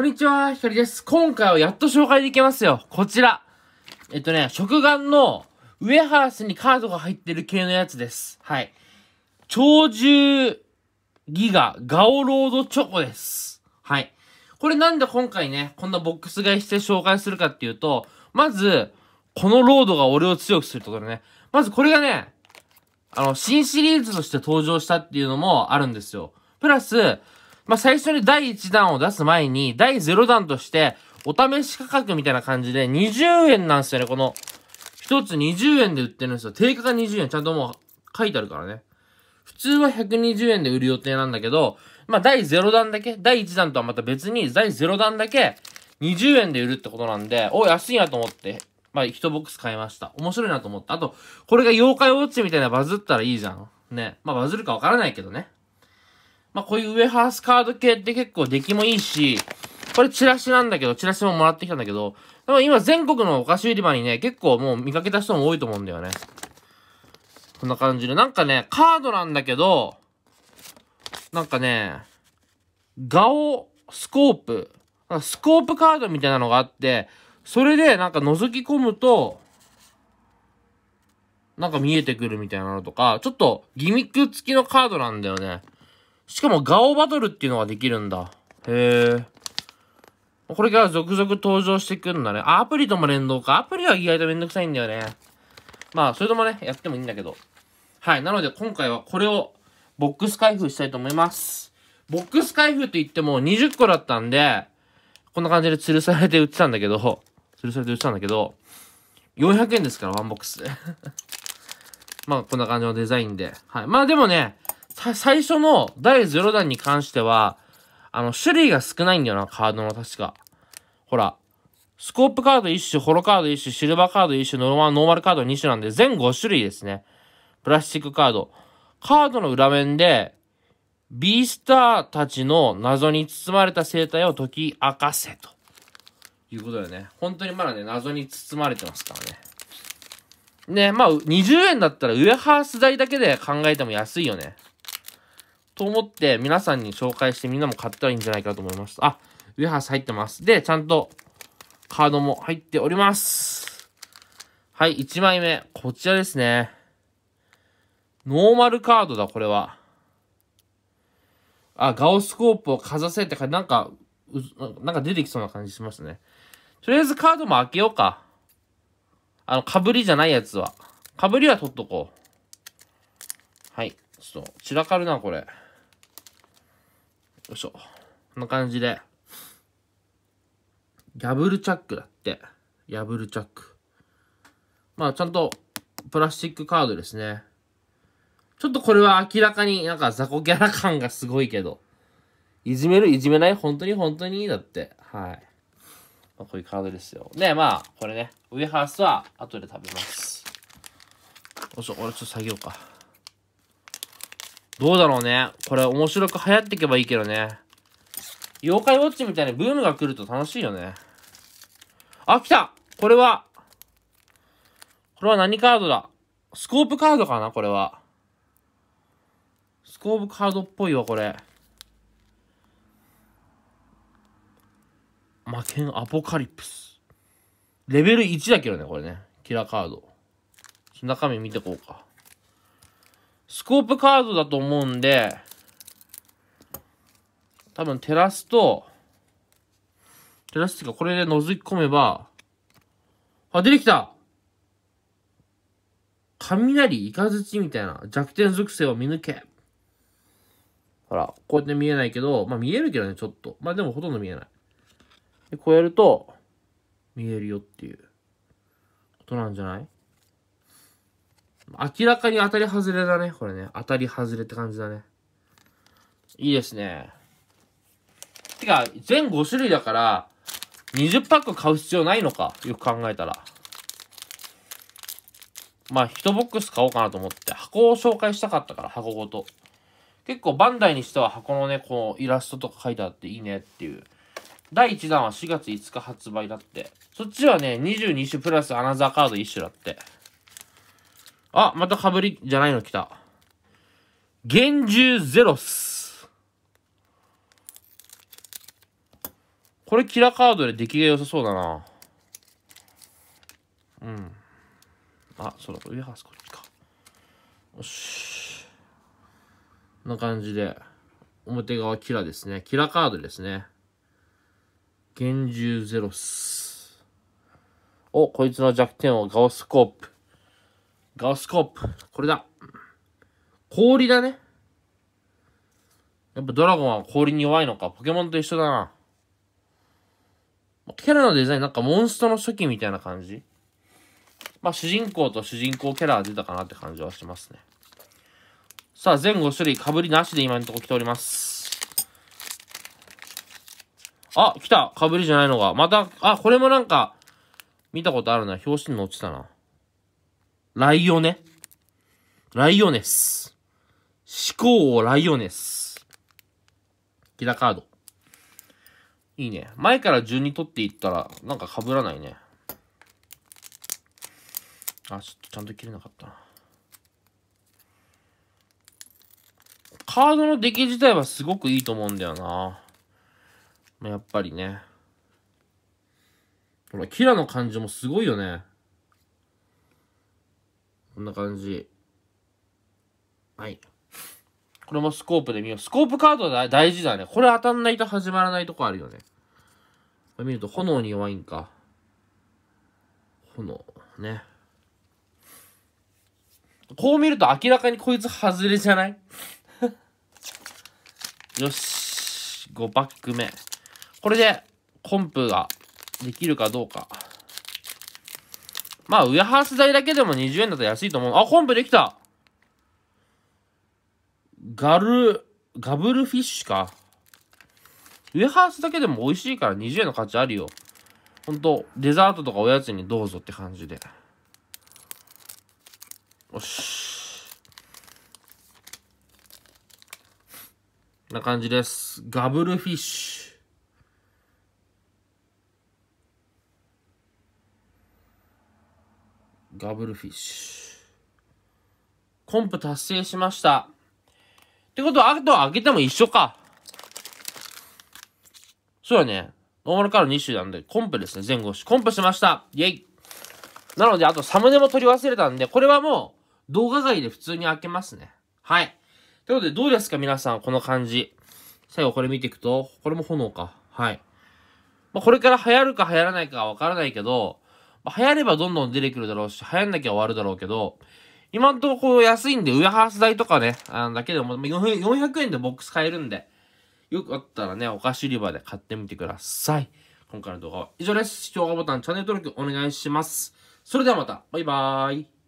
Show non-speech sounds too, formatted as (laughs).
こんにちは、ひかりです。今回はやっと紹介できますよ。こちら。えっとね、食玩のウェハースにカードが入ってる系のやつです。はい。超重ギガガオロードチョコです。はい。これなんで今回ね、こんなボックス買いして紹介するかっていうと、まず、このロードが俺を強くするところね。まずこれがね、あの、新シリーズとして登場したっていうのもあるんですよ。プラス、まあ、最初に第1弾を出す前に、第0弾として、お試し価格みたいな感じで、20円なんですよね、この。一つ20円で売ってるんですよ。定価が20円。ちゃんともう書いてあるからね。普通は120円で売る予定なんだけど、まあ、第0弾だけ、第1弾とはまた別に、第0弾だけ、20円で売るってことなんで、お、安いなと思って、まあ、1ボックス買いました。面白いなと思った。あと、これが妖怪ウォッチみたいなバズったらいいじゃん。ね。まあ、バズるかわからないけどね。まあ、こういうウェハースカード系って結構出来もいいし、これチラシなんだけど、チラシももらってきたんだけど、でも今全国のお菓子売り場にね、結構もう見かけた人も多いと思うんだよね。こんな感じで。なんかね、カードなんだけど、なんかね、ガオスコープ、スコープカードみたいなのがあって、それでなんか覗き込むと、なんか見えてくるみたいなのとか、ちょっとギミック付きのカードなんだよね。しかもガオバトルっていうのができるんだ。へえ。これから続々登場してくんだね。アプリとも連動か。アプリは意外とめんどくさいんだよね。まあ、それともね、やってもいいんだけど。はい。なので、今回はこれをボックス開封したいと思います。ボックス開封といっても20個だったんで、こんな感じで吊るされて売ってたんだけど、吊るされて売ってたんだけど、400円ですから、ワンボックス。(laughs) まあ、こんな感じのデザインで。はい。まあ、でもね、最初の第0弾に関しては、あの、種類が少ないんだよな、カードの確か。ほら、スコープカード1種、ホロカード1種、シルバーカード1種、ノーマルノーマルカード2種なんで、全5種類ですね。プラスチックカード。カードの裏面で、ビースターたちの謎に包まれた生態を解き明かせと。いうことだよね。本当にまだね、謎に包まれてますからね。ね、まあ、20円だったらウエハース代だけで考えても安いよね。と思って皆さんに紹介してみんなも買ったらいいんじゃないかと思いました。あ、ウエハース入ってます。で、ちゃんとカードも入っております。はい、1枚目。こちらですね。ノーマルカードだ、これは。あ、ガオスコープをかざせってか、なんか、なんか出てきそうな感じしますね。とりあえずカードも開けようか。あの、かぶりじゃないやつは。被りは取っとこう。はい。ちょっと、散らかるな、これ。よいしょ。こんな感じで。ギャブルチャックだって。ギャブルチャック。まあ、ちゃんと、プラスチックカードですね。ちょっとこれは明らかになんか雑魚キャラ感がすごいけど。いじめるいじめない本当に本当にだって。はい。まあ、こういうカードですよ。で、まあ、これね。ウエハースは後で食べます。よいしょ、俺ちょっと下げようか。どうだろうね。これ面白く流行っていけばいいけどね。妖怪ウォッチみたいなブームが来ると楽しいよね。あ、来たこれは、これは何カードだスコープカードかなこれは。スコープカードっぽいわ、これ。魔剣アポカリプス。レベル1だけどね、これね。キラーカード。中身見てこうか。スコープカードだと思うんで、多分照らすと、照らすっていうかこれで覗き込めば、あ、出てきた雷、イカズチみたいな弱点属性を見抜け。ほら、こうやって見えないけど、まあ見えるけどね、ちょっと。まあでもほとんど見えない。で、こうやると、見えるよっていうことなんじゃない明らかに当たり外れだね、これね。当たり外れって感じだね。いいですね。てか、全5種類だから、20パック買う必要ないのか。よく考えたら。まあ、1ボックス買おうかなと思って、箱を紹介したかったから、箱ごと。結構、バンダイにしては箱のね、こう、イラストとか書いてあっていいねっていう。第1弾は4月5日発売だって。そっちはね、22種プラスアナザーカード1種だって。あ、またかぶりじゃないの来た。厳重ゼロス。これキラカードで出来が良さそうだな。うん。あ、そうだ、ハースこっちか。よし。こんな感じで、表側キラですね。キラカードですね。厳重ゼロス。お、こいつの弱点をガオスコープ。ガスコープ。これだ。氷だね。やっぱドラゴンは氷に弱いのか。ポケモンと一緒だな。キャラのデザインなんかモンストの初期みたいな感じ。まあ主人公と主人公キャラが出たかなって感じはしますね。さあ、前後種類被りなしで今のとこ来ております。あ、来た被りじゃないのが。また、あ、これもなんか、見たことあるな。表紙に載ってたな。ライオネ。ライオネス。思考をライオネス。キラカード。いいね。前から順に取っていったら、なんか被らないね。あ、ちょっとちゃんと切れなかったな。カードの出来自体はすごくいいと思うんだよな。やっぱりね。ほら、キラの感じもすごいよね。こんな感じ。はい。これもスコープで見よう。スコープカードだ大事だね。これ当たんないと始まらないとこあるよね。これ見ると炎に弱いんか。炎。ね。こう見ると明らかにこいつ外れじゃない (laughs) よし。5パック目。これでコンプができるかどうか。まあ、ウェハース代だけでも20円だと安いと思う。あ、コンペできたガル、ガブルフィッシュか。ウェハースだけでも美味しいから20円の価値あるよ。ほんと、デザートとかおやつにどうぞって感じで。よし。な感じです。ガブルフィッシュ。ガブルフィッシュ。コンプ達成しました。ってことは、あとは開けても一緒か。そうだね。ノーマルカード2種なんで、コンプですね、前後種。コンプしました。イェイ。なので、あとサムネも取り忘れたんで、これはもう動画外で普通に開けますね。はい。ということで、どうですか皆さん、この感じ。最後これ見ていくと、これも炎か。はい。まあ、これから流行るか流行らないかわからないけど、まあ、流行ればどんどん出てくるだろうし、流行んなきゃ終わるだろうけど、今んところ安いんで、ウエハース代とかね、あのだけでも400円でボックス買えるんで、よかったらね、お菓子売り場で買ってみてください。今回の動画は以上です。評価ボタン、チャンネル登録お願いします。それではまた、バイバーイ。